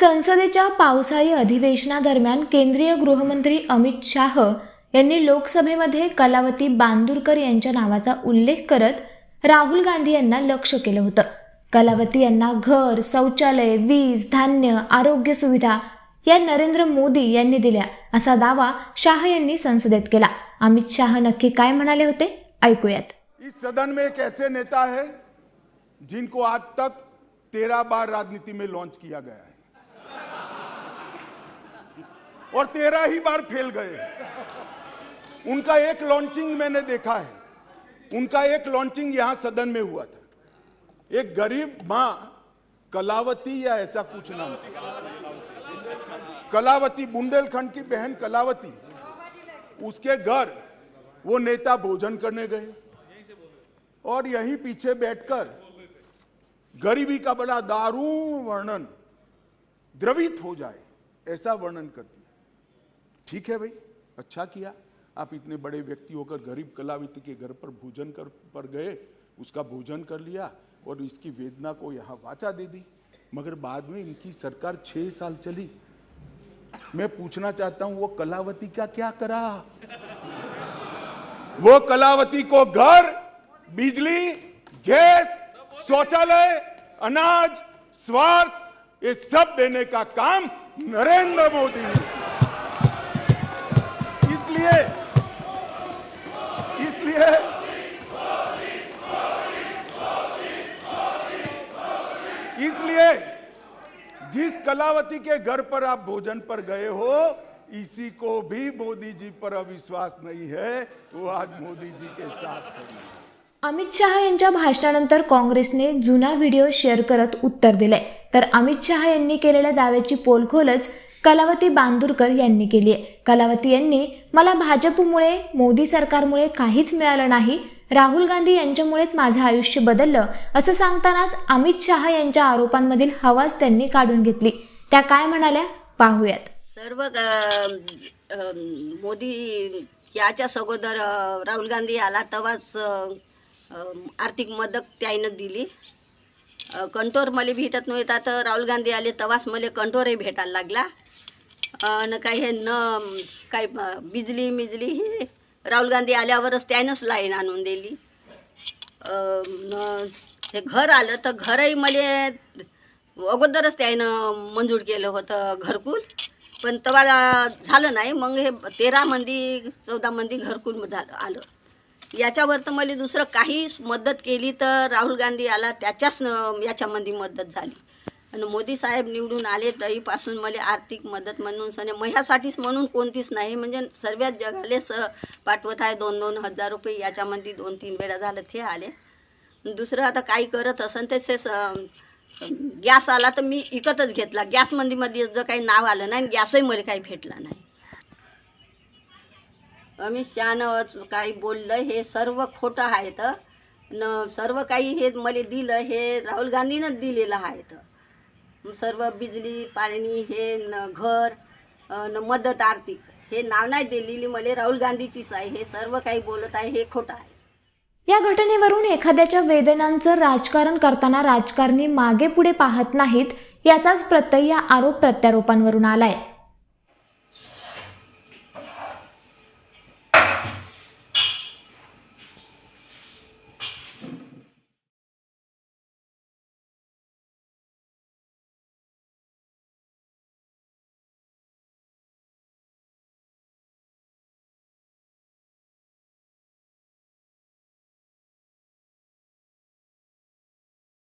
संसदेच्या पावसाळी अधिवेशनादरम्यान केंद्रीय गृहमंत्री अमित शाह यांनी लोकसभेमध्ये कलावती बांदूरकर यांच्या नावाचा उल्लेख करत राहुल गांधी यांना लक्ष्य केलं होतं कलावती यांना घर शौचालय वीज धान्य आरोग्य सुविधा या नरेंद्र मोदी यांनी दिल्या असा दावा शाह यांनी संसदेत केला अमित शाह नक्की काय म्हणाले होते ऐकूयात इस सदन में एक ऐसे नेता है जिनको आज तक तेरा बार राजनीति में लॉन्च किया गया और तेरह ही बार फेल गए उनका एक लॉन्चिंग मैंने देखा है उनका एक लॉन्चिंग यहां सदन में हुआ था एक गरीब मां कलावती या ऐसा कुछ नाम कलावती बुंदेलखंड की बहन कलावती उसके घर वो नेता भोजन करने गए और यहीं पीछे बैठकर गरीबी का बड़ा दारू वर्णन द्रवित हो जाए ऐसा वर्णन करती ठीक है भाई अच्छा किया आप इतने बड़े व्यक्ति होकर गरीब कलावित के घर पर भोजन कर पर गए उसका भोजन कर लिया और इसकी वेदना को यहाँ वाचा दे दी मगर बाद में इनकी सरकार छः साल चली मैं पूछना चाहता हूँ वो कलावती का क्या करा वो कलावती को घर बिजली गैस शौचालय अनाज स्वार्थ ये सब देने का काम नरेंद्र मोदी ने इसलिए जिस कलावती के घर पर आप भोजन पर गए हो इसी को भी मोदी जी पर अविश्वास नहीं है वो आज मोदी जी के साथ अमित शहा यांच्या भाषणानंतर काँग्रेसने जुना व्हिडिओ शेअर करत उत्तर दिले तर अमित शहा यांनी केलेल्या दाव्याची पोलखोलच कलावती बांदूरकर यांनी केली आहे कलावती यांनी मला भाजपमुळे मोदी सरकारमुळे काहीच मिळालं नाही राहुल गांधी यांच्यामुळेच माझं आयुष्य बदललं असं सांगतानाच अमित शहा यांच्या आरोपांमधील हवाच त्यांनी काढून घेतली त्या काय म्हणाल्या पाहूयात सर्व मोदी याच्या सगोदर राहुल गांधी आला तेव्हाच आर्थिक मदत त्यानं दिली कंटोर मला भेटत नव्हता तर राहुल गांधी आले तेव्हाच मला कंटोरही भेटायला लागला न काही हे न काही बिजली मिजली हे राहुल गांधी आल्यावरच त्यानंच लाईन आणून दिली हे घर आलं तर घरही मला अगोदरच त्यानं मंजूर केलं होतं घरकुल पण तेव्हा झालं नाही मग हे तेरा मंदी चौदा मंदी घरकुल झालं आलं याच्यावर तर मला दुसरं काही मदत केली तर राहुल गांधी आला त्याच्याच याच्यामध्ये मदत झाली आणि मोदी साहेब निवडून आले तरीपासून मला आर्थिक मदत म्हणून सने मह्यासाठीच म्हणून कोणतीच नाही म्हणजे सर्वात जगाले स पाठवत आहे दोन दोन हजार रुपये याच्यामध्ये दोन तीन वेळा झालं ते आले दुसरं आता काही करत असेल ते गॅस आला तर मी इकतच घेतला गॅसमध्ये मध्ये जर काही नाव आलं नाही गॅसही मला काही भेटला नाही अमित शहानंच काही बोललं हे सर्व खोटं आहे तर न सर्व काही हे मला दिलं हे राहुल गांधीनंच दिलेलं आहे तर सर्व बिजली पाणी हे न घर न मदत आर्थिक हे नाव नाही दिलेली मला राहुल गांधीचीच आहे हे सर्व काही बोलत आहे हे खोट आहे या घटनेवरून एखाद्याच्या वेदनांचं राजकारण करताना राजकारणी मागे पुढे पाहत नाहीत याचाच प्रत्यय या आरोप प्रत्यारोपांवरून आलाय